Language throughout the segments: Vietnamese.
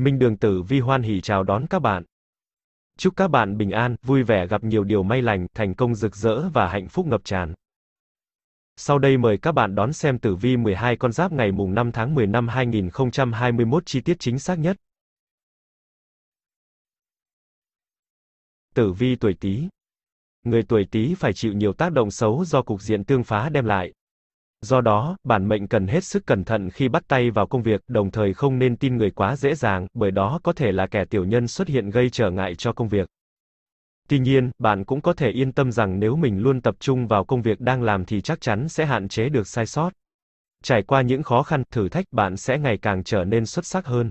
Minh Đường Tử Vi hoan hỉ chào đón các bạn. Chúc các bạn bình an, vui vẻ gặp nhiều điều may lành, thành công rực rỡ và hạnh phúc ngập tràn. Sau đây mời các bạn đón xem tử vi 12 con giáp ngày mùng 5 tháng 10 năm 2021 chi tiết chính xác nhất. Tử vi tuổi Tý. Người tuổi Tý phải chịu nhiều tác động xấu do cục diện tương phá đem lại, Do đó, bản mệnh cần hết sức cẩn thận khi bắt tay vào công việc, đồng thời không nên tin người quá dễ dàng, bởi đó có thể là kẻ tiểu nhân xuất hiện gây trở ngại cho công việc. Tuy nhiên, bạn cũng có thể yên tâm rằng nếu mình luôn tập trung vào công việc đang làm thì chắc chắn sẽ hạn chế được sai sót. Trải qua những khó khăn, thử thách, bạn sẽ ngày càng trở nên xuất sắc hơn.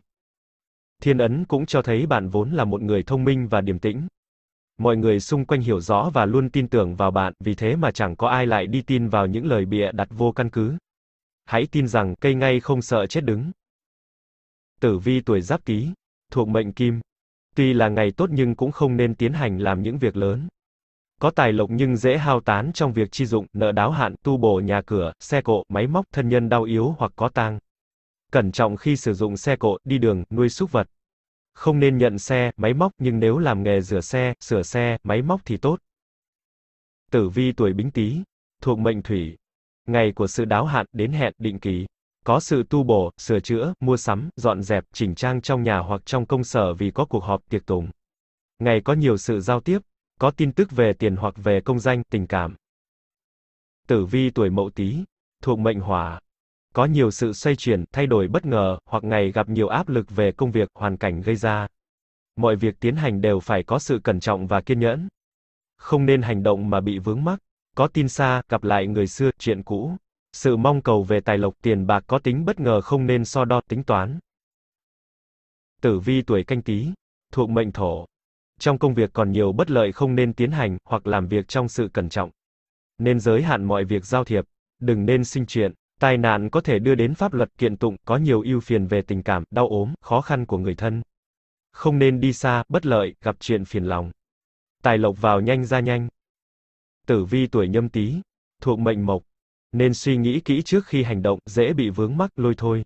Thiên ấn cũng cho thấy bạn vốn là một người thông minh và điềm tĩnh, Mọi người xung quanh hiểu rõ và luôn tin tưởng vào bạn, vì thế mà chẳng có ai lại đi tin vào những lời bịa đặt vô căn cứ. Hãy tin rằng cây ngay không sợ chết đứng. Tử vi tuổi Giáp Ký, thuộc mệnh Kim. Tuy là ngày tốt nhưng cũng không nên tiến hành làm những việc lớn. Có tài lộc nhưng dễ hao tán trong việc chi dụng, nợ đáo hạn, tu bổ nhà cửa, xe cộ, máy móc, thân nhân đau yếu hoặc có tang. Cẩn trọng khi sử dụng xe cộ, đi đường, nuôi súc vật. Không nên nhận xe, máy móc, nhưng nếu làm nghề rửa xe, sửa xe, máy móc thì tốt. Tử vi tuổi Bính Tý, thuộc mệnh Thủy. Ngày của sự đáo hạn đến hẹn định kỳ. Có sự tu bổ, sửa chữa, mua sắm, dọn dẹp, chỉnh trang trong nhà hoặc trong công sở vì có cuộc họp tiệc tùng. Ngày có nhiều sự giao tiếp, có tin tức về tiền hoặc về công danh, tình cảm. Tử vi tuổi Mậu Tý, thuộc mệnh Hỏa có nhiều sự xoay chuyển, thay đổi bất ngờ, hoặc ngày gặp nhiều áp lực về công việc, hoàn cảnh gây ra. Mọi việc tiến hành đều phải có sự cẩn trọng và kiên nhẫn. Không nên hành động mà bị vướng mắc, có tin xa, gặp lại người xưa, chuyện cũ. Sự mong cầu về tài lộc tiền bạc có tính bất ngờ không nên so đo tính toán. Tử vi tuổi canh tí, thuộc mệnh thổ. Trong công việc còn nhiều bất lợi không nên tiến hành hoặc làm việc trong sự cẩn trọng. Nên giới hạn mọi việc giao thiệp, đừng nên sinh chuyện. Tai nạn có thể đưa đến pháp luật kiện tụng, có nhiều ưu phiền về tình cảm, đau ốm, khó khăn của người thân. Không nên đi xa, bất lợi, gặp chuyện phiền lòng. Tài lộc vào nhanh ra nhanh. Tử vi tuổi nhâm tý, thuộc mệnh mộc. Nên suy nghĩ kỹ trước khi hành động, dễ bị vướng mắc, lôi thôi.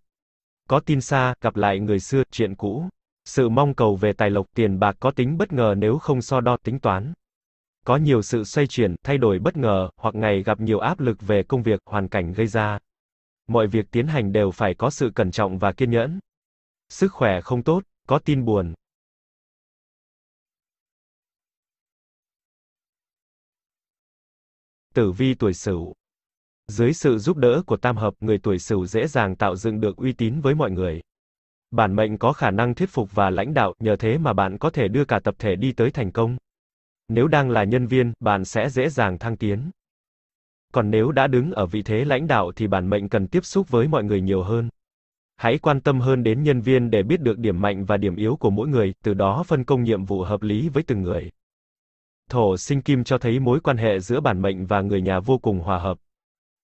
Có tin xa, gặp lại người xưa, chuyện cũ. Sự mong cầu về tài lộc tiền bạc có tính bất ngờ nếu không so đo tính toán. Có nhiều sự xoay chuyển, thay đổi bất ngờ, hoặc ngày gặp nhiều áp lực về công việc, hoàn cảnh gây ra mọi việc tiến hành đều phải có sự cẩn trọng và kiên nhẫn. Sức khỏe không tốt, có tin buồn. Tử vi tuổi Sửu. Dưới sự giúp đỡ của tam hợp, người tuổi Sửu dễ dàng tạo dựng được uy tín với mọi người. Bản mệnh có khả năng thuyết phục và lãnh đạo, nhờ thế mà bạn có thể đưa cả tập thể đi tới thành công. Nếu đang là nhân viên, bạn sẽ dễ dàng thăng tiến còn nếu đã đứng ở vị thế lãnh đạo thì bản mệnh cần tiếp xúc với mọi người nhiều hơn. Hãy quan tâm hơn đến nhân viên để biết được điểm mạnh và điểm yếu của mỗi người, từ đó phân công nhiệm vụ hợp lý với từng người. Thổ sinh kim cho thấy mối quan hệ giữa bản mệnh và người nhà vô cùng hòa hợp.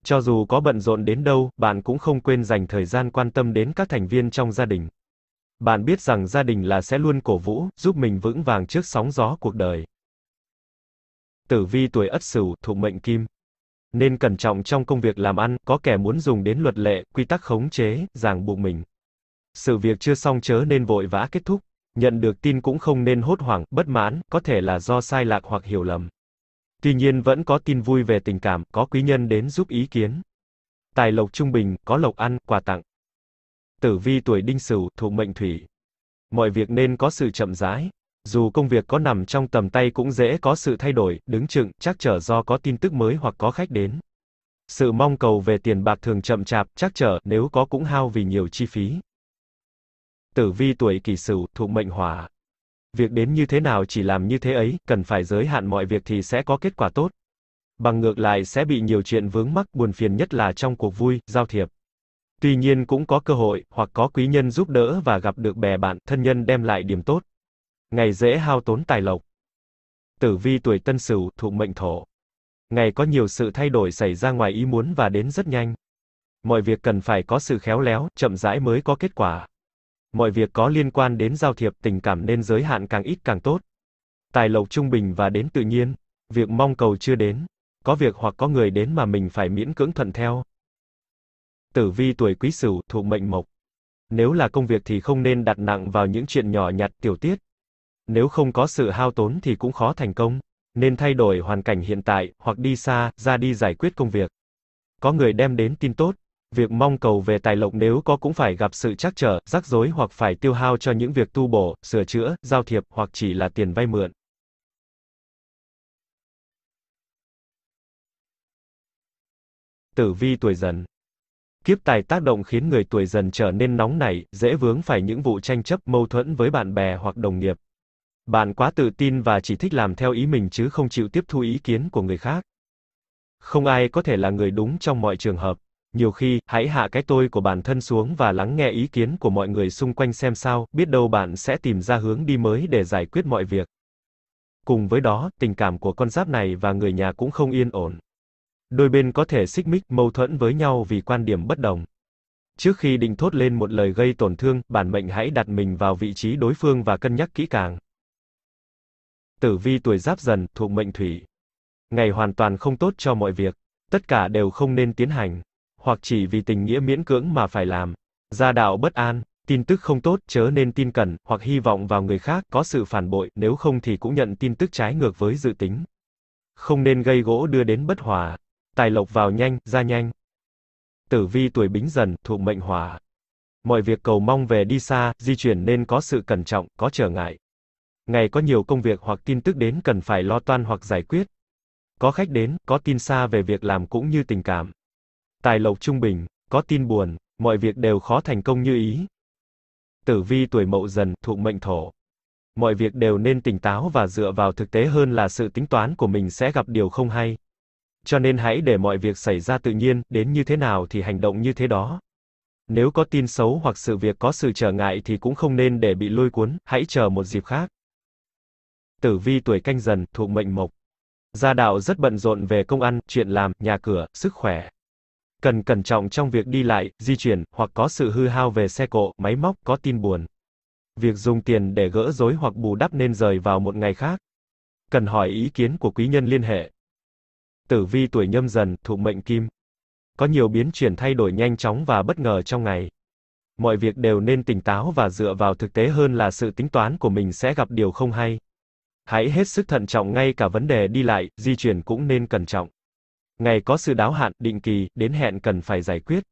Cho dù có bận rộn đến đâu, bạn cũng không quên dành thời gian quan tâm đến các thành viên trong gia đình. Bạn biết rằng gia đình là sẽ luôn cổ vũ, giúp mình vững vàng trước sóng gió cuộc đời. Tử vi tuổi Ất Sửu, thuộc mệnh Kim, nên cẩn trọng trong công việc làm ăn, có kẻ muốn dùng đến luật lệ, quy tắc khống chế, ràng buộc mình. Sự việc chưa xong chớ nên vội vã kết thúc, nhận được tin cũng không nên hốt hoảng, bất mãn, có thể là do sai lạc hoặc hiểu lầm. Tuy nhiên vẫn có tin vui về tình cảm, có quý nhân đến giúp ý kiến. Tài lộc trung bình, có lộc ăn, quà tặng. Tử vi tuổi đinh sửu, thuộc mệnh thủy. Mọi việc nên có sự chậm rãi, dù công việc có nằm trong tầm tay cũng dễ có sự thay đổi, đứng chừng, chắc trở do có tin tức mới hoặc có khách đến. Sự mong cầu về tiền bạc thường chậm chạp, chắc trở, nếu có cũng hao vì nhiều chi phí. Tử vi tuổi kỷ sửu, thuộc mệnh hỏa. Việc đến như thế nào chỉ làm như thế ấy, cần phải giới hạn mọi việc thì sẽ có kết quả tốt. Bằng ngược lại sẽ bị nhiều chuyện vướng mắc buồn phiền nhất là trong cuộc vui, giao thiệp. Tuy nhiên cũng có cơ hội, hoặc có quý nhân giúp đỡ và gặp được bè bạn, thân nhân đem lại điểm tốt. Ngày dễ hao tốn tài lộc. Tử vi tuổi Tân Sửu, thuộc mệnh Thổ. Ngày có nhiều sự thay đổi xảy ra ngoài ý muốn và đến rất nhanh. Mọi việc cần phải có sự khéo léo, chậm rãi mới có kết quả. Mọi việc có liên quan đến giao thiệp, tình cảm nên giới hạn càng ít càng tốt. Tài lộc trung bình và đến tự nhiên, việc mong cầu chưa đến, có việc hoặc có người đến mà mình phải miễn cưỡng thuận theo. Tử vi tuổi Quý Sửu thuộc mệnh Mộc. Nếu là công việc thì không nên đặt nặng vào những chuyện nhỏ nhặt tiểu tiết, nếu không có sự hao tốn thì cũng khó thành công. Nên thay đổi hoàn cảnh hiện tại, hoặc đi xa, ra đi giải quyết công việc. Có người đem đến tin tốt. Việc mong cầu về tài lộc nếu có cũng phải gặp sự trắc trở, rắc rối hoặc phải tiêu hao cho những việc tu bổ, sửa chữa, giao thiệp, hoặc chỉ là tiền vay mượn. Tử vi tuổi dần Kiếp tài tác động khiến người tuổi dần trở nên nóng nảy, dễ vướng phải những vụ tranh chấp, mâu thuẫn với bạn bè hoặc đồng nghiệp. Bạn quá tự tin và chỉ thích làm theo ý mình chứ không chịu tiếp thu ý kiến của người khác. Không ai có thể là người đúng trong mọi trường hợp. Nhiều khi, hãy hạ cái tôi của bản thân xuống và lắng nghe ý kiến của mọi người xung quanh xem sao, biết đâu bạn sẽ tìm ra hướng đi mới để giải quyết mọi việc. Cùng với đó, tình cảm của con giáp này và người nhà cũng không yên ổn. Đôi bên có thể xích mích, mâu thuẫn với nhau vì quan điểm bất đồng. Trước khi định thốt lên một lời gây tổn thương, bản mệnh hãy đặt mình vào vị trí đối phương và cân nhắc kỹ càng tử vi tuổi giáp dần, thuộc mệnh thủy. Ngày hoàn toàn không tốt cho mọi việc, tất cả đều không nên tiến hành, hoặc chỉ vì tình nghĩa miễn cưỡng mà phải làm. Gia đạo bất an, tin tức không tốt chớ nên tin cẩn, hoặc hy vọng vào người khác có sự phản bội, nếu không thì cũng nhận tin tức trái ngược với dự tính. Không nên gây gỗ đưa đến bất hòa, tài lộc vào nhanh, ra nhanh. Tử vi tuổi bính dần, thuộc mệnh hỏa. Mọi việc cầu mong về đi xa, di chuyển nên có sự cẩn trọng, có trở ngại. Ngày có nhiều công việc hoặc tin tức đến cần phải lo toan hoặc giải quyết. Có khách đến, có tin xa về việc làm cũng như tình cảm. Tài lộc trung bình, có tin buồn, mọi việc đều khó thành công như ý. Tử vi tuổi mậu dần, thuộc mệnh thổ. Mọi việc đều nên tỉnh táo và dựa vào thực tế hơn là sự tính toán của mình sẽ gặp điều không hay. Cho nên hãy để mọi việc xảy ra tự nhiên, đến như thế nào thì hành động như thế đó. Nếu có tin xấu hoặc sự việc có sự trở ngại thì cũng không nên để bị lôi cuốn, hãy chờ một dịp khác tử vi tuổi canh dần, thuộc mệnh mộc. Gia đạo rất bận rộn về công ăn, chuyện làm, nhà cửa, sức khỏe. Cần cẩn trọng trong việc đi lại, di chuyển, hoặc có sự hư hao về xe cộ, máy móc, có tin buồn. Việc dùng tiền để gỡ rối hoặc bù đắp nên rời vào một ngày khác. Cần hỏi ý kiến của quý nhân liên hệ. Tử vi tuổi nhâm dần, thuộc mệnh kim. Có nhiều biến chuyển thay đổi nhanh chóng và bất ngờ trong ngày. Mọi việc đều nên tỉnh táo và dựa vào thực tế hơn là sự tính toán của mình sẽ gặp điều không hay. Hãy hết sức thận trọng ngay cả vấn đề đi lại, di chuyển cũng nên cẩn trọng. Ngày có sự đáo hạn, định kỳ, đến hẹn cần phải giải quyết.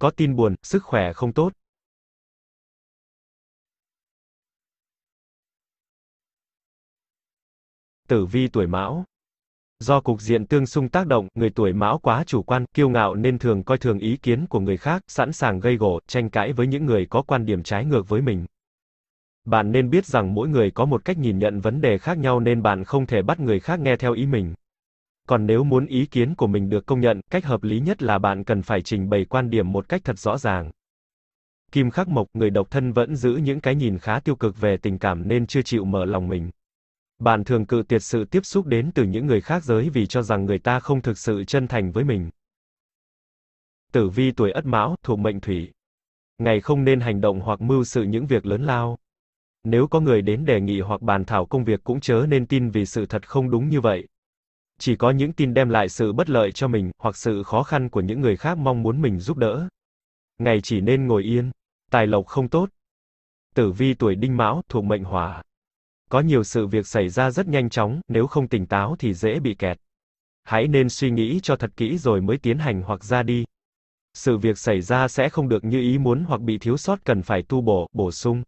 Có tin buồn, sức khỏe không tốt. Tử vi tuổi Mão Do cục diện tương xung tác động, người tuổi Mão quá chủ quan, kiêu ngạo nên thường coi thường ý kiến của người khác, sẵn sàng gây gổ, tranh cãi với những người có quan điểm trái ngược với mình. Bạn nên biết rằng mỗi người có một cách nhìn nhận vấn đề khác nhau nên bạn không thể bắt người khác nghe theo ý mình. Còn nếu muốn ý kiến của mình được công nhận, cách hợp lý nhất là bạn cần phải trình bày quan điểm một cách thật rõ ràng. Kim Khắc Mộc, người độc thân vẫn giữ những cái nhìn khá tiêu cực về tình cảm nên chưa chịu mở lòng mình. Bạn thường cự tuyệt sự tiếp xúc đến từ những người khác giới vì cho rằng người ta không thực sự chân thành với mình. Tử vi tuổi Ất Mão, thuộc mệnh Thủy. Ngày không nên hành động hoặc mưu sự những việc lớn lao. Nếu có người đến đề nghị hoặc bàn thảo công việc cũng chớ nên tin vì sự thật không đúng như vậy. Chỉ có những tin đem lại sự bất lợi cho mình, hoặc sự khó khăn của những người khác mong muốn mình giúp đỡ. Ngày chỉ nên ngồi yên, tài lộc không tốt. Tử vi tuổi đinh mão, thuộc mệnh hỏa. Có nhiều sự việc xảy ra rất nhanh chóng, nếu không tỉnh táo thì dễ bị kẹt. Hãy nên suy nghĩ cho thật kỹ rồi mới tiến hành hoặc ra đi. Sự việc xảy ra sẽ không được như ý muốn hoặc bị thiếu sót cần phải tu bổ, bổ sung.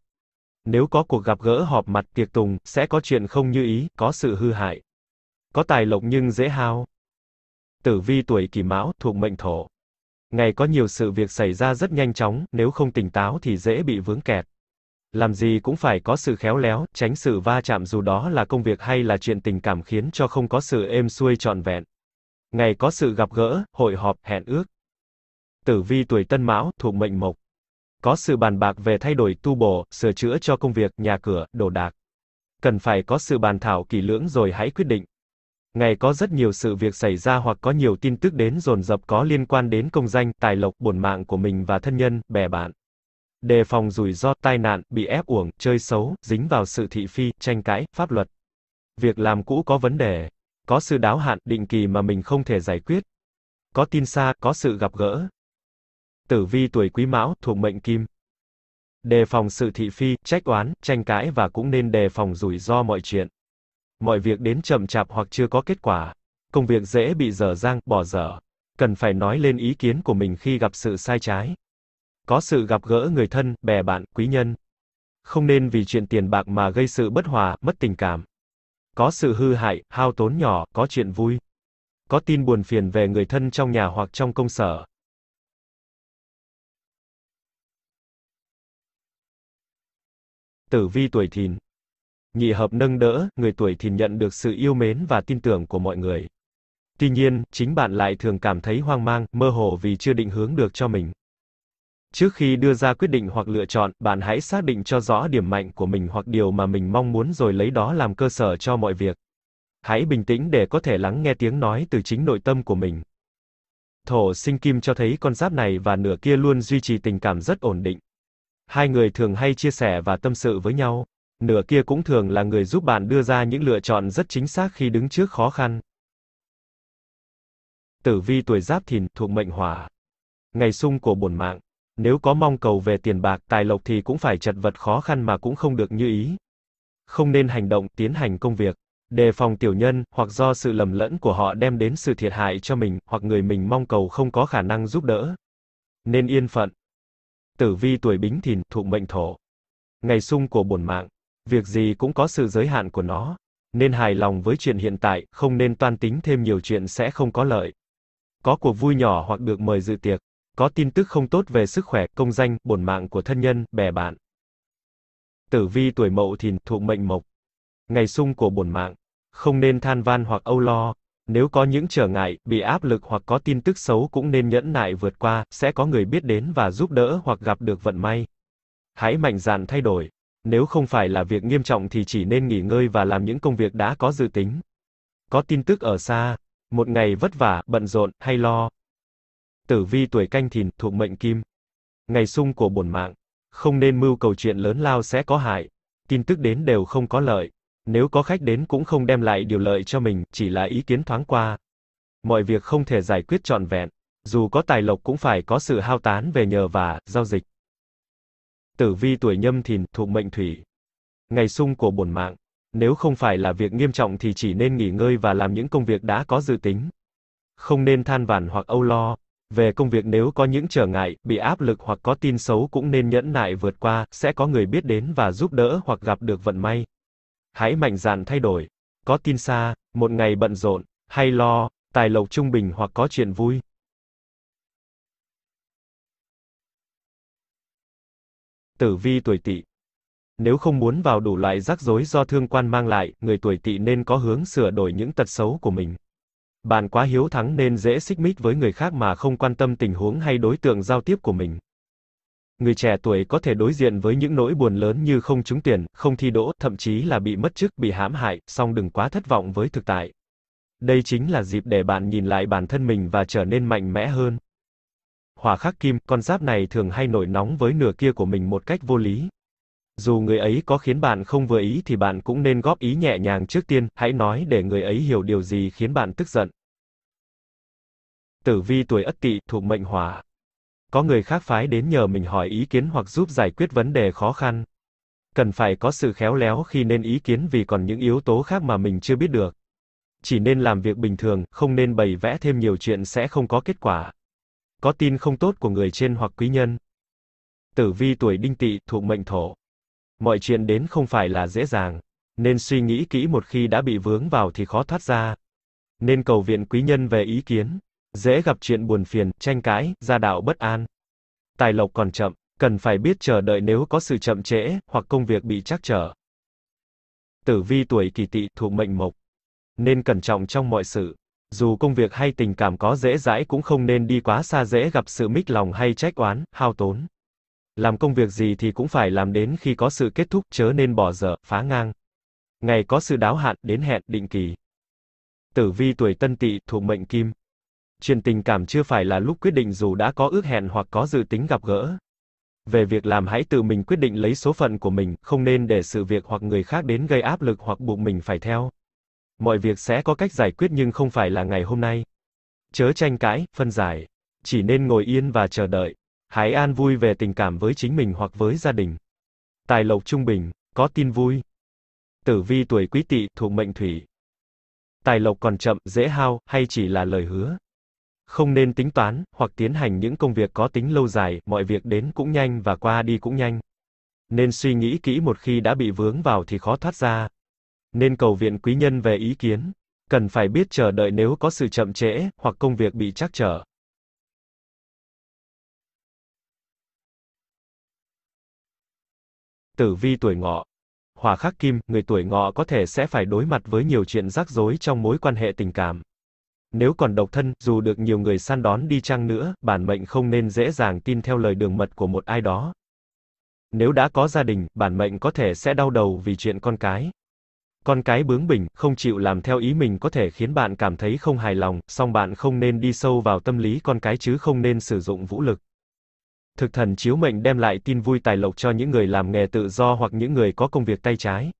Nếu có cuộc gặp gỡ họp mặt tiệc tùng, sẽ có chuyện không như ý, có sự hư hại. Có tài lộc nhưng dễ hao. Tử vi tuổi kỷ mão, thuộc mệnh thổ. Ngày có nhiều sự việc xảy ra rất nhanh chóng, nếu không tỉnh táo thì dễ bị vướng kẹt. Làm gì cũng phải có sự khéo léo, tránh sự va chạm dù đó là công việc hay là chuyện tình cảm khiến cho không có sự êm xuôi trọn vẹn. Ngày có sự gặp gỡ, hội họp, hẹn ước. Tử vi tuổi Tân Mão, thuộc mệnh Mộc. Có sự bàn bạc về thay đổi tu bổ, sửa chữa cho công việc, nhà cửa, đồ đạc. Cần phải có sự bàn thảo kỹ lưỡng rồi hãy quyết định. Ngày có rất nhiều sự việc xảy ra hoặc có nhiều tin tức đến dồn dập có liên quan đến công danh, tài lộc, bổn mạng của mình và thân nhân, bè bạn. Đề phòng rủi ro, tai nạn, bị ép uổng, chơi xấu, dính vào sự thị phi, tranh cãi, pháp luật. Việc làm cũ có vấn đề, có sự đáo hạn, định kỳ mà mình không thể giải quyết. Có tin xa, có sự gặp gỡ, tử vi tuổi quý mão, thuộc mệnh kim. Đề phòng sự thị phi, trách oán, tranh cãi và cũng nên đề phòng rủi ro mọi chuyện. Mọi việc đến chậm chạp hoặc chưa có kết quả. Công việc dễ bị dở dang, bỏ dở. Cần phải nói lên ý kiến của mình khi gặp sự sai trái. Có sự gặp gỡ người thân, bè bạn, quý nhân. Không nên vì chuyện tiền bạc mà gây sự bất hòa, mất tình cảm. Có sự hư hại, hao tốn nhỏ, có chuyện vui. Có tin buồn phiền về người thân trong nhà hoặc trong công sở. tử vi tuổi thìn. Nhị hợp nâng đỡ, người tuổi thìn nhận được sự yêu mến và tin tưởng của mọi người. Tuy nhiên, chính bạn lại thường cảm thấy hoang mang, mơ hồ vì chưa định hướng được cho mình. Trước khi đưa ra quyết định hoặc lựa chọn, bạn hãy xác định cho rõ điểm mạnh của mình hoặc điều mà mình mong muốn rồi lấy đó làm cơ sở cho mọi việc. Hãy bình tĩnh để có thể lắng nghe tiếng nói từ chính nội tâm của mình. Thổ sinh kim cho thấy con giáp này và nửa kia luôn duy trì tình cảm rất ổn định. Hai người thường hay chia sẻ và tâm sự với nhau. Nửa kia cũng thường là người giúp bạn đưa ra những lựa chọn rất chính xác khi đứng trước khó khăn. Tử vi tuổi Giáp Thìn thuộc mệnh Hỏa. Ngày xung của bổn mạng, nếu có mong cầu về tiền bạc, tài lộc thì cũng phải chật vật khó khăn mà cũng không được như ý. Không nên hành động, tiến hành công việc, đề phòng tiểu nhân hoặc do sự lầm lẫn của họ đem đến sự thiệt hại cho mình hoặc người mình mong cầu không có khả năng giúp đỡ. Nên yên phận, tử vi tuổi bính thìn, thuộc mệnh thổ. Ngày sung của bổn mạng, việc gì cũng có sự giới hạn của nó, nên hài lòng với chuyện hiện tại, không nên toan tính thêm nhiều chuyện sẽ không có lợi. Có cuộc vui nhỏ hoặc được mời dự tiệc, có tin tức không tốt về sức khỏe, công danh, bổn mạng của thân nhân, bè bạn. Tử vi tuổi mậu thìn, thuộc mệnh mộc. Ngày sung của bổn mạng, không nên than van hoặc âu lo, nếu có những trở ngại, bị áp lực hoặc có tin tức xấu cũng nên nhẫn nại vượt qua, sẽ có người biết đến và giúp đỡ hoặc gặp được vận may. Hãy mạnh dạn thay đổi. Nếu không phải là việc nghiêm trọng thì chỉ nên nghỉ ngơi và làm những công việc đã có dự tính. Có tin tức ở xa, một ngày vất vả, bận rộn hay lo. Tử vi tuổi canh thìn thuộc mệnh kim. Ngày sung của bổn mạng, không nên mưu cầu chuyện lớn lao sẽ có hại, tin tức đến đều không có lợi. Nếu có khách đến cũng không đem lại điều lợi cho mình, chỉ là ý kiến thoáng qua. Mọi việc không thể giải quyết trọn vẹn, dù có tài lộc cũng phải có sự hao tán về nhờ và giao dịch. Tử vi tuổi nhâm thìn, thuộc mệnh thủy. Ngày sung của bổn mạng, nếu không phải là việc nghiêm trọng thì chỉ nên nghỉ ngơi và làm những công việc đã có dự tính. Không nên than vãn hoặc âu lo. Về công việc nếu có những trở ngại, bị áp lực hoặc có tin xấu cũng nên nhẫn nại vượt qua, sẽ có người biết đến và giúp đỡ hoặc gặp được vận may hãy mạnh dạn thay đổi. Có tin xa, một ngày bận rộn, hay lo, tài lộc trung bình hoặc có chuyện vui. Tử vi tuổi tỵ Nếu không muốn vào đủ loại rắc rối do thương quan mang lại, người tuổi tỵ nên có hướng sửa đổi những tật xấu của mình. Bạn quá hiếu thắng nên dễ xích mích với người khác mà không quan tâm tình huống hay đối tượng giao tiếp của mình người trẻ tuổi có thể đối diện với những nỗi buồn lớn như không trúng tuyển, không thi đỗ, thậm chí là bị mất chức, bị hãm hại, song đừng quá thất vọng với thực tại. Đây chính là dịp để bạn nhìn lại bản thân mình và trở nên mạnh mẽ hơn. Hỏa khắc kim, con giáp này thường hay nổi nóng với nửa kia của mình một cách vô lý. Dù người ấy có khiến bạn không vừa ý thì bạn cũng nên góp ý nhẹ nhàng trước tiên, hãy nói để người ấy hiểu điều gì khiến bạn tức giận. Tử vi tuổi Ất Tỵ, thuộc mệnh Hỏa, có người khác phái đến nhờ mình hỏi ý kiến hoặc giúp giải quyết vấn đề khó khăn. Cần phải có sự khéo léo khi nên ý kiến vì còn những yếu tố khác mà mình chưa biết được. Chỉ nên làm việc bình thường, không nên bày vẽ thêm nhiều chuyện sẽ không có kết quả. Có tin không tốt của người trên hoặc quý nhân. Tử vi tuổi đinh tỵ thuộc mệnh thổ. Mọi chuyện đến không phải là dễ dàng, nên suy nghĩ kỹ một khi đã bị vướng vào thì khó thoát ra. Nên cầu viện quý nhân về ý kiến dễ gặp chuyện buồn phiền, tranh cãi, gia đạo bất an. Tài lộc còn chậm, cần phải biết chờ đợi nếu có sự chậm trễ, hoặc công việc bị trắc trở. Tử vi tuổi kỷ tỵ thuộc mệnh mộc, nên cẩn trọng trong mọi sự. Dù công việc hay tình cảm có dễ dãi cũng không nên đi quá xa dễ gặp sự mích lòng hay trách oán, hao tốn. Làm công việc gì thì cũng phải làm đến khi có sự kết thúc, chớ nên bỏ dở, phá ngang. Ngày có sự đáo hạn, đến hẹn, định kỳ. Tử vi tuổi tân tỵ thuộc mệnh kim, chuyện tình cảm chưa phải là lúc quyết định dù đã có ước hẹn hoặc có dự tính gặp gỡ. Về việc làm hãy tự mình quyết định lấy số phận của mình, không nên để sự việc hoặc người khác đến gây áp lực hoặc buộc mình phải theo. Mọi việc sẽ có cách giải quyết nhưng không phải là ngày hôm nay. Chớ tranh cãi, phân giải. Chỉ nên ngồi yên và chờ đợi. Hãy an vui về tình cảm với chính mình hoặc với gia đình. Tài lộc trung bình, có tin vui. Tử vi tuổi quý tỵ thuộc mệnh thủy. Tài lộc còn chậm, dễ hao, hay chỉ là lời hứa? không nên tính toán hoặc tiến hành những công việc có tính lâu dài, mọi việc đến cũng nhanh và qua đi cũng nhanh. Nên suy nghĩ kỹ một khi đã bị vướng vào thì khó thoát ra. Nên cầu viện quý nhân về ý kiến, cần phải biết chờ đợi nếu có sự chậm trễ hoặc công việc bị trắc trở. Tử vi tuổi ngọ Hỏa khắc kim, người tuổi ngọ có thể sẽ phải đối mặt với nhiều chuyện rắc rối trong mối quan hệ tình cảm. Nếu còn độc thân, dù được nhiều người săn đón đi chăng nữa, bản mệnh không nên dễ dàng tin theo lời đường mật của một ai đó. Nếu đã có gia đình, bản mệnh có thể sẽ đau đầu vì chuyện con cái. Con cái bướng bỉnh, không chịu làm theo ý mình có thể khiến bạn cảm thấy không hài lòng, song bạn không nên đi sâu vào tâm lý con cái chứ không nên sử dụng vũ lực. Thực thần chiếu mệnh đem lại tin vui tài lộc cho những người làm nghề tự do hoặc những người có công việc tay trái.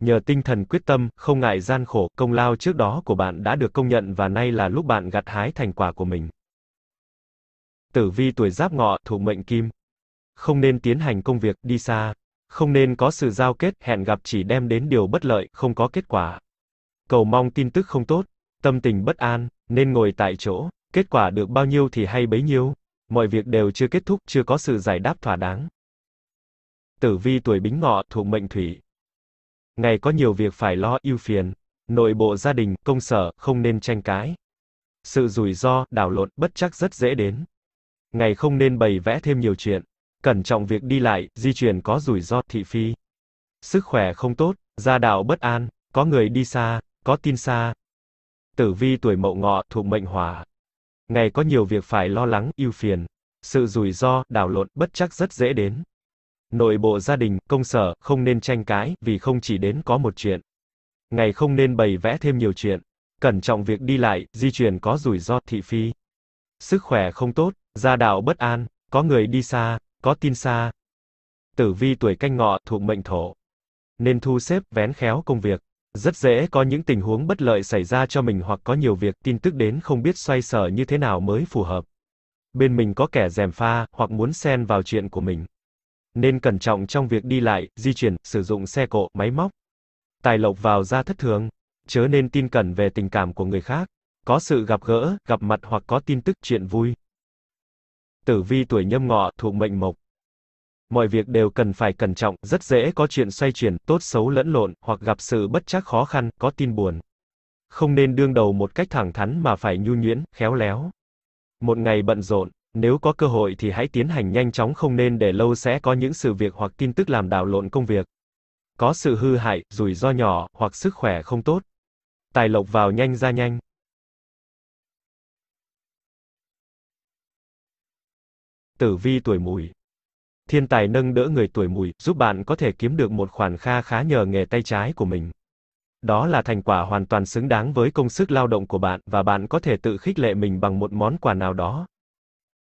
Nhờ tinh thần quyết tâm, không ngại gian khổ, công lao trước đó của bạn đã được công nhận và nay là lúc bạn gặt hái thành quả của mình. Tử vi tuổi giáp ngọ, thuộc mệnh kim. Không nên tiến hành công việc, đi xa. Không nên có sự giao kết, hẹn gặp chỉ đem đến điều bất lợi, không có kết quả. Cầu mong tin tức không tốt, tâm tình bất an, nên ngồi tại chỗ, kết quả được bao nhiêu thì hay bấy nhiêu. Mọi việc đều chưa kết thúc, chưa có sự giải đáp thỏa đáng. Tử vi tuổi bính ngọ, thuộc mệnh thủy. Ngày có nhiều việc phải lo, ưu phiền. Nội bộ gia đình, công sở, không nên tranh cãi. Sự rủi ro, đảo lộn, bất chắc rất dễ đến. Ngày không nên bày vẽ thêm nhiều chuyện. Cẩn trọng việc đi lại, di chuyển có rủi ro, thị phi. Sức khỏe không tốt, gia đạo bất an, có người đi xa, có tin xa. Tử vi tuổi mậu ngọ thuộc mệnh hỏa. Ngày có nhiều việc phải lo lắng, ưu phiền. Sự rủi ro, đảo lộn, bất chắc rất dễ đến nội bộ gia đình, công sở, không nên tranh cãi, vì không chỉ đến có một chuyện. Ngày không nên bày vẽ thêm nhiều chuyện. Cẩn trọng việc đi lại, di chuyển có rủi ro thị phi. Sức khỏe không tốt, gia đạo bất an, có người đi xa, có tin xa. Tử vi tuổi canh ngọ thuộc mệnh thổ. Nên thu xếp, vén khéo công việc. Rất dễ có những tình huống bất lợi xảy ra cho mình hoặc có nhiều việc tin tức đến không biết xoay sở như thế nào mới phù hợp. Bên mình có kẻ dèm pha, hoặc muốn xen vào chuyện của mình nên cẩn trọng trong việc đi lại, di chuyển, sử dụng xe cộ, máy móc. Tài lộc vào ra thất thường, chớ nên tin cẩn về tình cảm của người khác. Có sự gặp gỡ, gặp mặt hoặc có tin tức chuyện vui. Tử vi tuổi nhâm ngọ thuộc mệnh mộc. Mọi việc đều cần phải cẩn trọng, rất dễ có chuyện xoay chuyển, tốt xấu lẫn lộn, hoặc gặp sự bất chắc khó khăn, có tin buồn. Không nên đương đầu một cách thẳng thắn mà phải nhu nhuyễn, khéo léo. Một ngày bận rộn, nếu có cơ hội thì hãy tiến hành nhanh chóng không nên để lâu sẽ có những sự việc hoặc tin tức làm đảo lộn công việc. Có sự hư hại, rủi ro nhỏ, hoặc sức khỏe không tốt. Tài lộc vào nhanh ra nhanh. Tử vi tuổi mùi. Thiên tài nâng đỡ người tuổi mùi, giúp bạn có thể kiếm được một khoản kha khá nhờ nghề tay trái của mình. Đó là thành quả hoàn toàn xứng đáng với công sức lao động của bạn và bạn có thể tự khích lệ mình bằng một món quà nào đó.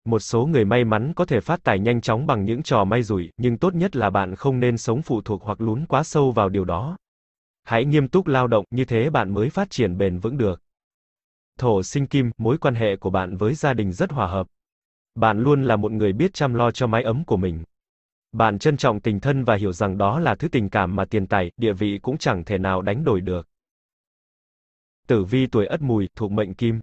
Một số người may mắn có thể phát tài nhanh chóng bằng những trò may rủi, nhưng tốt nhất là bạn không nên sống phụ thuộc hoặc lún quá sâu vào điều đó. Hãy nghiêm túc lao động, như thế bạn mới phát triển bền vững được. Thổ sinh kim, mối quan hệ của bạn với gia đình rất hòa hợp. Bạn luôn là một người biết chăm lo cho mái ấm của mình. Bạn trân trọng tình thân và hiểu rằng đó là thứ tình cảm mà tiền tài, địa vị cũng chẳng thể nào đánh đổi được. Tử vi tuổi Ất Mùi, thuộc mệnh Kim,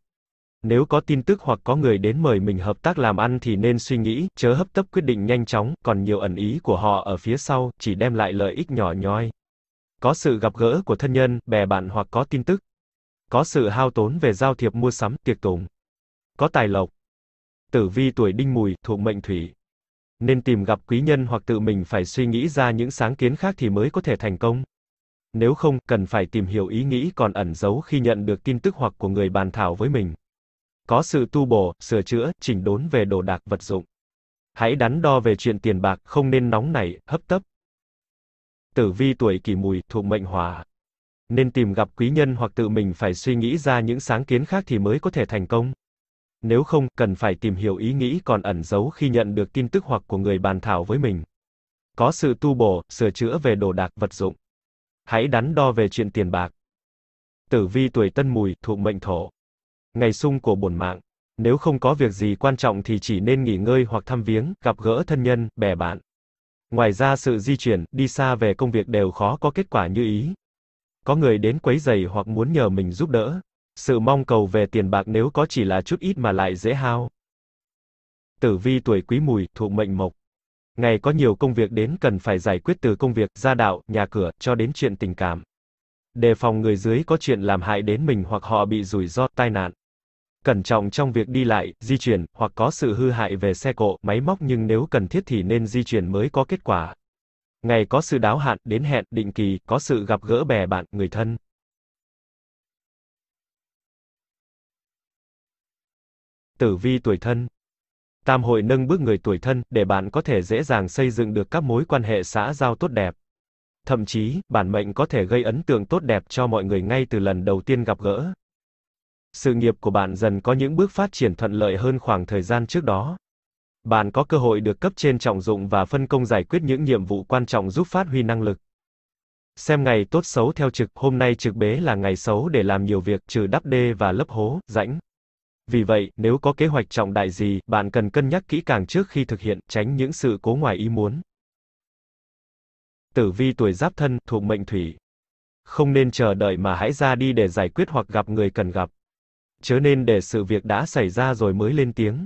nếu có tin tức hoặc có người đến mời mình hợp tác làm ăn thì nên suy nghĩ, chớ hấp tấp quyết định nhanh chóng, còn nhiều ẩn ý của họ ở phía sau, chỉ đem lại lợi ích nhỏ nhoi. Có sự gặp gỡ của thân nhân, bè bạn hoặc có tin tức. Có sự hao tốn về giao thiệp mua sắm, tiệc tùng. Có tài lộc. Tử vi tuổi đinh mùi, thuộc mệnh thủy. Nên tìm gặp quý nhân hoặc tự mình phải suy nghĩ ra những sáng kiến khác thì mới có thể thành công. Nếu không, cần phải tìm hiểu ý nghĩ còn ẩn giấu khi nhận được tin tức hoặc của người bàn thảo với mình có sự tu bổ, sửa chữa, chỉnh đốn về đồ đạc vật dụng. Hãy đắn đo về chuyện tiền bạc, không nên nóng nảy, hấp tấp. Tử vi tuổi kỷ mùi, thuộc mệnh hỏa. Nên tìm gặp quý nhân hoặc tự mình phải suy nghĩ ra những sáng kiến khác thì mới có thể thành công. Nếu không, cần phải tìm hiểu ý nghĩ còn ẩn giấu khi nhận được tin tức hoặc của người bàn thảo với mình. Có sự tu bổ, sửa chữa về đồ đạc vật dụng. Hãy đắn đo về chuyện tiền bạc. Tử vi tuổi tân mùi, thuộc mệnh thổ ngày sung của bổn mạng. Nếu không có việc gì quan trọng thì chỉ nên nghỉ ngơi hoặc thăm viếng, gặp gỡ thân nhân, bè bạn. Ngoài ra sự di chuyển, đi xa về công việc đều khó có kết quả như ý. Có người đến quấy rầy hoặc muốn nhờ mình giúp đỡ. Sự mong cầu về tiền bạc nếu có chỉ là chút ít mà lại dễ hao. Tử vi tuổi quý mùi, thuộc mệnh mộc. Ngày có nhiều công việc đến cần phải giải quyết từ công việc, gia đạo, nhà cửa, cho đến chuyện tình cảm. Đề phòng người dưới có chuyện làm hại đến mình hoặc họ bị rủi ro, tai nạn. Cẩn trọng trong việc đi lại, di chuyển, hoặc có sự hư hại về xe cộ, máy móc nhưng nếu cần thiết thì nên di chuyển mới có kết quả. Ngày có sự đáo hạn, đến hẹn, định kỳ, có sự gặp gỡ bè bạn, người thân. Tử vi tuổi thân Tam hội nâng bước người tuổi thân, để bạn có thể dễ dàng xây dựng được các mối quan hệ xã giao tốt đẹp. Thậm chí, bản mệnh có thể gây ấn tượng tốt đẹp cho mọi người ngay từ lần đầu tiên gặp gỡ sự nghiệp của bạn dần có những bước phát triển thuận lợi hơn khoảng thời gian trước đó. Bạn có cơ hội được cấp trên trọng dụng và phân công giải quyết những nhiệm vụ quan trọng giúp phát huy năng lực. Xem ngày tốt xấu theo trực, hôm nay trực bế là ngày xấu để làm nhiều việc trừ đắp đê và lấp hố, rãnh. Vì vậy, nếu có kế hoạch trọng đại gì, bạn cần cân nhắc kỹ càng trước khi thực hiện, tránh những sự cố ngoài ý muốn. Tử vi tuổi giáp thân, thuộc mệnh thủy. Không nên chờ đợi mà hãy ra đi để giải quyết hoặc gặp người cần gặp chớ nên để sự việc đã xảy ra rồi mới lên tiếng.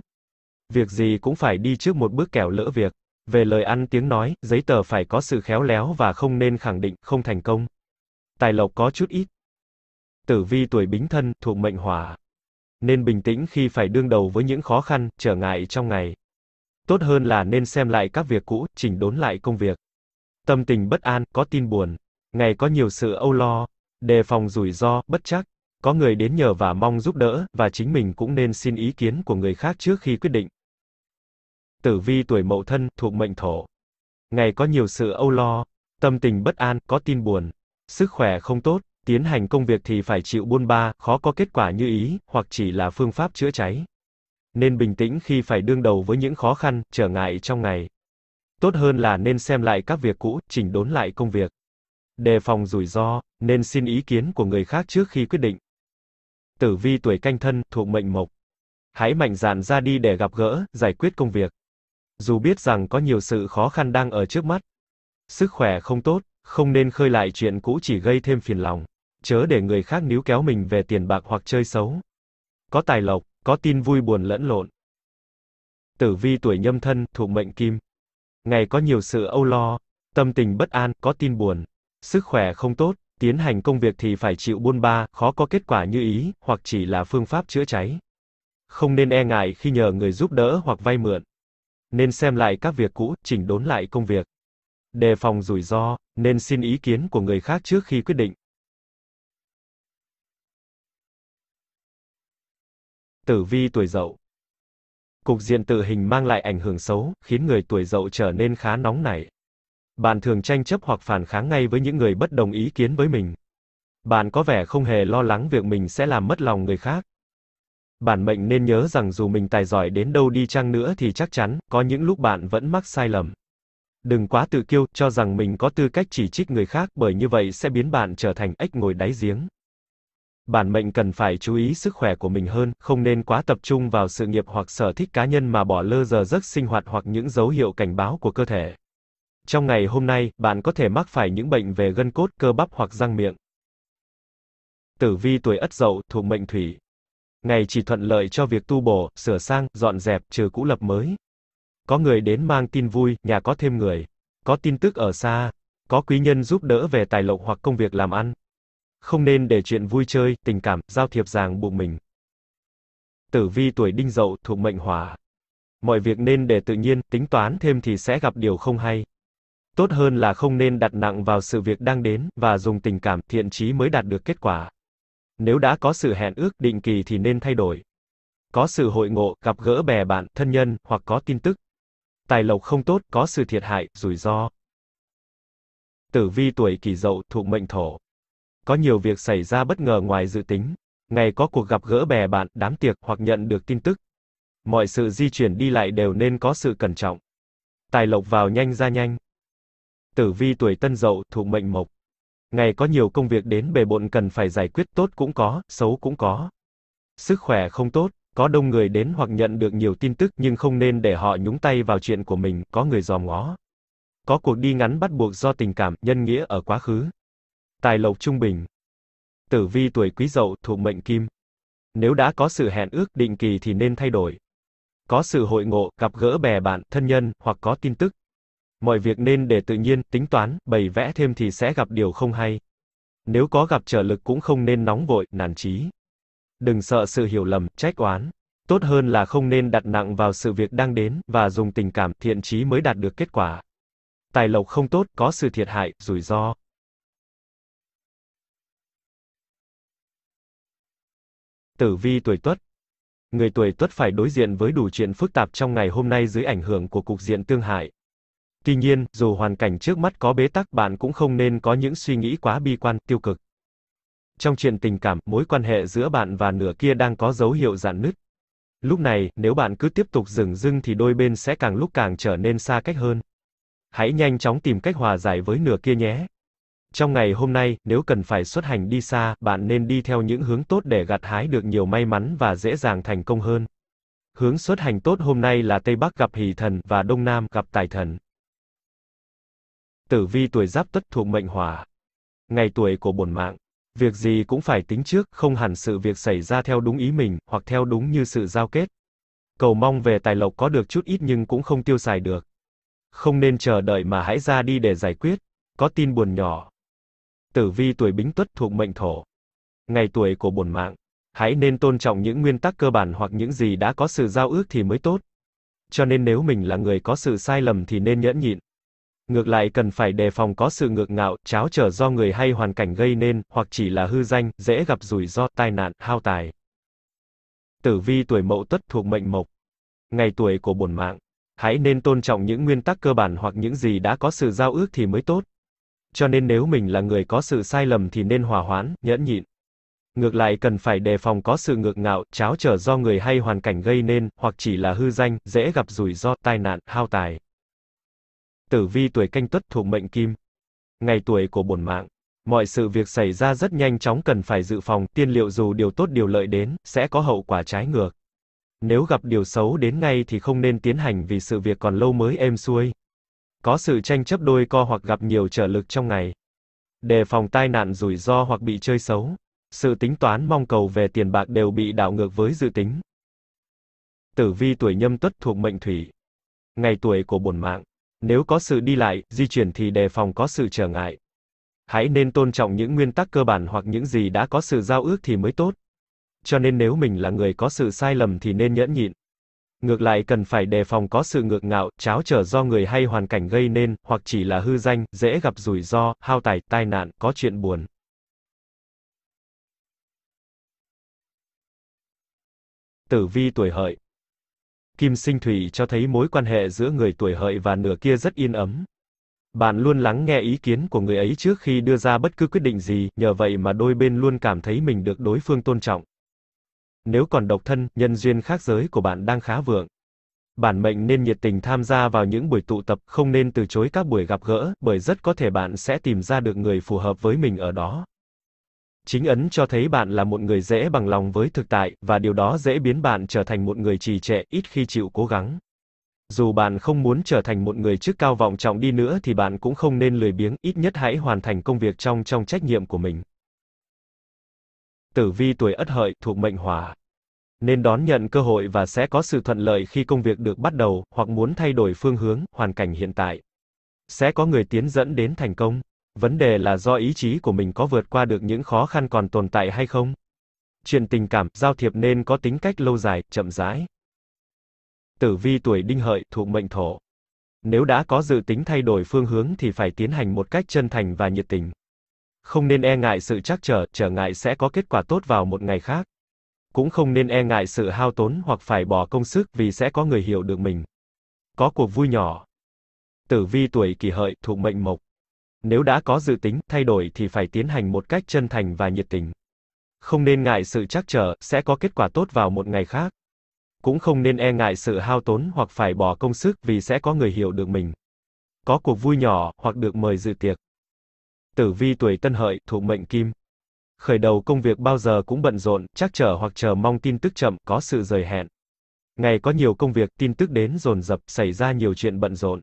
Việc gì cũng phải đi trước một bước kẻo lỡ việc. Về lời ăn tiếng nói, giấy tờ phải có sự khéo léo và không nên khẳng định không thành công. Tài lộc có chút ít. Tử vi tuổi bính thân, thuộc mệnh hỏa. Nên bình tĩnh khi phải đương đầu với những khó khăn, trở ngại trong ngày. Tốt hơn là nên xem lại các việc cũ, chỉnh đốn lại công việc. Tâm tình bất an, có tin buồn. Ngày có nhiều sự âu lo, đề phòng rủi ro, bất chắc có người đến nhờ và mong giúp đỡ, và chính mình cũng nên xin ý kiến của người khác trước khi quyết định. Tử vi tuổi mậu thân, thuộc mệnh thổ. Ngày có nhiều sự âu lo, tâm tình bất an, có tin buồn, sức khỏe không tốt, tiến hành công việc thì phải chịu buôn ba, khó có kết quả như ý, hoặc chỉ là phương pháp chữa cháy. Nên bình tĩnh khi phải đương đầu với những khó khăn, trở ngại trong ngày. Tốt hơn là nên xem lại các việc cũ, chỉnh đốn lại công việc. Đề phòng rủi ro, nên xin ý kiến của người khác trước khi quyết định tử vi tuổi canh thân, thuộc mệnh mộc. Hãy mạnh dạn ra đi để gặp gỡ, giải quyết công việc. Dù biết rằng có nhiều sự khó khăn đang ở trước mắt. Sức khỏe không tốt, không nên khơi lại chuyện cũ chỉ gây thêm phiền lòng. Chớ để người khác níu kéo mình về tiền bạc hoặc chơi xấu. Có tài lộc, có tin vui buồn lẫn lộn. Tử vi tuổi nhâm thân, thuộc mệnh kim. Ngày có nhiều sự âu lo, tâm tình bất an, có tin buồn. Sức khỏe không tốt, tiến hành công việc thì phải chịu buôn ba, khó có kết quả như ý, hoặc chỉ là phương pháp chữa cháy. Không nên e ngại khi nhờ người giúp đỡ hoặc vay mượn. Nên xem lại các việc cũ, chỉnh đốn lại công việc. Đề phòng rủi ro, nên xin ý kiến của người khác trước khi quyết định. Tử vi tuổi dậu Cục diện tự hình mang lại ảnh hưởng xấu, khiến người tuổi dậu trở nên khá nóng nảy. Bạn thường tranh chấp hoặc phản kháng ngay với những người bất đồng ý kiến với mình. Bạn có vẻ không hề lo lắng việc mình sẽ làm mất lòng người khác. Bản mệnh nên nhớ rằng dù mình tài giỏi đến đâu đi chăng nữa thì chắc chắn, có những lúc bạn vẫn mắc sai lầm. Đừng quá tự kiêu, cho rằng mình có tư cách chỉ trích người khác, bởi như vậy sẽ biến bạn trở thành ếch ngồi đáy giếng. Bản mệnh cần phải chú ý sức khỏe của mình hơn, không nên quá tập trung vào sự nghiệp hoặc sở thích cá nhân mà bỏ lơ giờ giấc sinh hoạt hoặc những dấu hiệu cảnh báo của cơ thể. Trong ngày hôm nay, bạn có thể mắc phải những bệnh về gân cốt, cơ bắp hoặc răng miệng. Tử vi tuổi Ất Dậu thuộc mệnh Thủy. Ngày chỉ thuận lợi cho việc tu bổ, sửa sang, dọn dẹp, trừ cũ lập mới. Có người đến mang tin vui, nhà có thêm người. Có tin tức ở xa. Có quý nhân giúp đỡ về tài lộc hoặc công việc làm ăn. Không nên để chuyện vui chơi, tình cảm, giao thiệp ràng buộc mình. Tử vi tuổi Đinh Dậu thuộc mệnh Hỏa. Mọi việc nên để tự nhiên, tính toán thêm thì sẽ gặp điều không hay. Tốt hơn là không nên đặt nặng vào sự việc đang đến, và dùng tình cảm, thiện chí mới đạt được kết quả. Nếu đã có sự hẹn ước, định kỳ thì nên thay đổi. Có sự hội ngộ, gặp gỡ bè bạn, thân nhân, hoặc có tin tức. Tài lộc không tốt, có sự thiệt hại, rủi ro. Tử vi tuổi kỷ dậu, thuộc mệnh thổ. Có nhiều việc xảy ra bất ngờ ngoài dự tính. Ngày có cuộc gặp gỡ bè bạn, đám tiệc, hoặc nhận được tin tức. Mọi sự di chuyển đi lại đều nên có sự cẩn trọng. Tài lộc vào nhanh ra nhanh. Tử vi tuổi tân dậu, thuộc mệnh mộc. Ngày có nhiều công việc đến bề bộn cần phải giải quyết tốt cũng có, xấu cũng có. Sức khỏe không tốt, có đông người đến hoặc nhận được nhiều tin tức nhưng không nên để họ nhúng tay vào chuyện của mình, có người dòm ngó. Có cuộc đi ngắn bắt buộc do tình cảm, nhân nghĩa ở quá khứ. Tài lộc trung bình. Tử vi tuổi quý dậu, thuộc mệnh kim. Nếu đã có sự hẹn ước định kỳ thì nên thay đổi. Có sự hội ngộ, gặp gỡ bè bạn, thân nhân, hoặc có tin tức, mọi việc nên để tự nhiên, tính toán, bày vẽ thêm thì sẽ gặp điều không hay. Nếu có gặp trở lực cũng không nên nóng vội, nản chí. Đừng sợ sự hiểu lầm, trách oán. Tốt hơn là không nên đặt nặng vào sự việc đang đến, và dùng tình cảm, thiện trí mới đạt được kết quả. Tài lộc không tốt, có sự thiệt hại, rủi ro. Tử vi tuổi tuất Người tuổi tuất phải đối diện với đủ chuyện phức tạp trong ngày hôm nay dưới ảnh hưởng của cục diện tương hại, Tuy nhiên, dù hoàn cảnh trước mắt có bế tắc bạn cũng không nên có những suy nghĩ quá bi quan, tiêu cực. Trong chuyện tình cảm, mối quan hệ giữa bạn và nửa kia đang có dấu hiệu giãn nứt. Lúc này, nếu bạn cứ tiếp tục dừng dưng thì đôi bên sẽ càng lúc càng trở nên xa cách hơn. Hãy nhanh chóng tìm cách hòa giải với nửa kia nhé. Trong ngày hôm nay, nếu cần phải xuất hành đi xa, bạn nên đi theo những hướng tốt để gặt hái được nhiều may mắn và dễ dàng thành công hơn. Hướng xuất hành tốt hôm nay là Tây Bắc gặp Hỷ Thần và Đông Nam gặp Tài Thần. Tử vi tuổi giáp tuất thuộc mệnh hỏa. Ngày tuổi của bổn mạng. Việc gì cũng phải tính trước, không hẳn sự việc xảy ra theo đúng ý mình, hoặc theo đúng như sự giao kết. Cầu mong về tài lộc có được chút ít nhưng cũng không tiêu xài được. Không nên chờ đợi mà hãy ra đi để giải quyết. Có tin buồn nhỏ. Tử vi tuổi bính tuất thuộc mệnh thổ. Ngày tuổi của bổn mạng. Hãy nên tôn trọng những nguyên tắc cơ bản hoặc những gì đã có sự giao ước thì mới tốt. Cho nên nếu mình là người có sự sai lầm thì nên nhẫn nhịn, Ngược lại cần phải đề phòng có sự ngược ngạo, cháo trở do người hay hoàn cảnh gây nên, hoặc chỉ là hư danh, dễ gặp rủi ro, tai nạn, hao tài. Tử vi tuổi mậu Tất thuộc mệnh mộc. Ngày tuổi của bổn mạng. Hãy nên tôn trọng những nguyên tắc cơ bản hoặc những gì đã có sự giao ước thì mới tốt. Cho nên nếu mình là người có sự sai lầm thì nên hòa hoãn, nhẫn nhịn. Ngược lại cần phải đề phòng có sự ngược ngạo, cháo trở do người hay hoàn cảnh gây nên, hoặc chỉ là hư danh, dễ gặp rủi ro, tai nạn, hao tài. Tử vi tuổi canh tuất thuộc mệnh kim. Ngày tuổi của bổn mạng. Mọi sự việc xảy ra rất nhanh chóng cần phải dự phòng, tiên liệu dù điều tốt điều lợi đến, sẽ có hậu quả trái ngược. Nếu gặp điều xấu đến ngay thì không nên tiến hành vì sự việc còn lâu mới êm xuôi. Có sự tranh chấp đôi co hoặc gặp nhiều trở lực trong ngày. Đề phòng tai nạn rủi ro hoặc bị chơi xấu. Sự tính toán mong cầu về tiền bạc đều bị đảo ngược với dự tính. Tử vi tuổi nhâm tuất thuộc mệnh thủy. Ngày tuổi của bổn mạng. Nếu có sự đi lại, di chuyển thì đề phòng có sự trở ngại. Hãy nên tôn trọng những nguyên tắc cơ bản hoặc những gì đã có sự giao ước thì mới tốt. Cho nên nếu mình là người có sự sai lầm thì nên nhẫn nhịn. Ngược lại cần phải đề phòng có sự ngược ngạo, cháo trở do người hay hoàn cảnh gây nên, hoặc chỉ là hư danh, dễ gặp rủi ro, hao tài, tai nạn, có chuyện buồn. Tử vi tuổi hợi Kim sinh thủy cho thấy mối quan hệ giữa người tuổi hợi và nửa kia rất yên ấm. Bạn luôn lắng nghe ý kiến của người ấy trước khi đưa ra bất cứ quyết định gì, nhờ vậy mà đôi bên luôn cảm thấy mình được đối phương tôn trọng. Nếu còn độc thân, nhân duyên khác giới của bạn đang khá vượng. Bản mệnh nên nhiệt tình tham gia vào những buổi tụ tập, không nên từ chối các buổi gặp gỡ, bởi rất có thể bạn sẽ tìm ra được người phù hợp với mình ở đó. Chính ấn cho thấy bạn là một người dễ bằng lòng với thực tại, và điều đó dễ biến bạn trở thành một người trì trệ, ít khi chịu cố gắng. Dù bạn không muốn trở thành một người chức cao vọng trọng đi nữa thì bạn cũng không nên lười biếng, ít nhất hãy hoàn thành công việc trong trong trách nhiệm của mình. Tử vi tuổi Ất Hợi thuộc mệnh Hỏa. Nên đón nhận cơ hội và sẽ có sự thuận lợi khi công việc được bắt đầu, hoặc muốn thay đổi phương hướng, hoàn cảnh hiện tại. Sẽ có người tiến dẫn đến thành công. Vấn đề là do ý chí của mình có vượt qua được những khó khăn còn tồn tại hay không? Chuyện tình cảm, giao thiệp nên có tính cách lâu dài, chậm rãi. Tử vi tuổi đinh hợi, thuộc mệnh thổ. Nếu đã có dự tính thay đổi phương hướng thì phải tiến hành một cách chân thành và nhiệt tình. Không nên e ngại sự trắc trở, trở ngại sẽ có kết quả tốt vào một ngày khác. Cũng không nên e ngại sự hao tốn hoặc phải bỏ công sức vì sẽ có người hiểu được mình. Có cuộc vui nhỏ. Tử vi tuổi kỷ hợi, thuộc mệnh mộc. Nếu đã có dự tính, thay đổi thì phải tiến hành một cách chân thành và nhiệt tình. Không nên ngại sự chắc trở, sẽ có kết quả tốt vào một ngày khác. Cũng không nên e ngại sự hao tốn hoặc phải bỏ công sức vì sẽ có người hiểu được mình. Có cuộc vui nhỏ, hoặc được mời dự tiệc. Tử vi tuổi tân hợi, thuộc mệnh kim. Khởi đầu công việc bao giờ cũng bận rộn, chắc trở hoặc chờ mong tin tức chậm, có sự rời hẹn. Ngày có nhiều công việc, tin tức đến dồn dập, xảy ra nhiều chuyện bận rộn.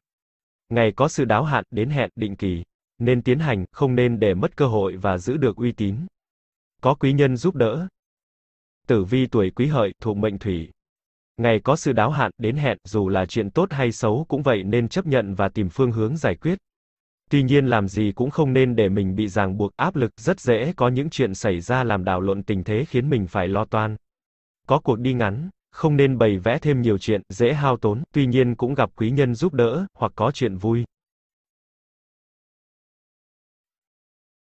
Ngày có sự đáo hạn, đến hẹn, định kỳ nên tiến hành, không nên để mất cơ hội và giữ được uy tín. Có quý nhân giúp đỡ. Tử vi tuổi quý hợi, thuộc mệnh thủy. Ngày có sự đáo hạn, đến hẹn, dù là chuyện tốt hay xấu cũng vậy nên chấp nhận và tìm phương hướng giải quyết. Tuy nhiên làm gì cũng không nên để mình bị ràng buộc áp lực, rất dễ có những chuyện xảy ra làm đảo lộn tình thế khiến mình phải lo toan. Có cuộc đi ngắn, không nên bày vẽ thêm nhiều chuyện, dễ hao tốn, tuy nhiên cũng gặp quý nhân giúp đỡ, hoặc có chuyện vui.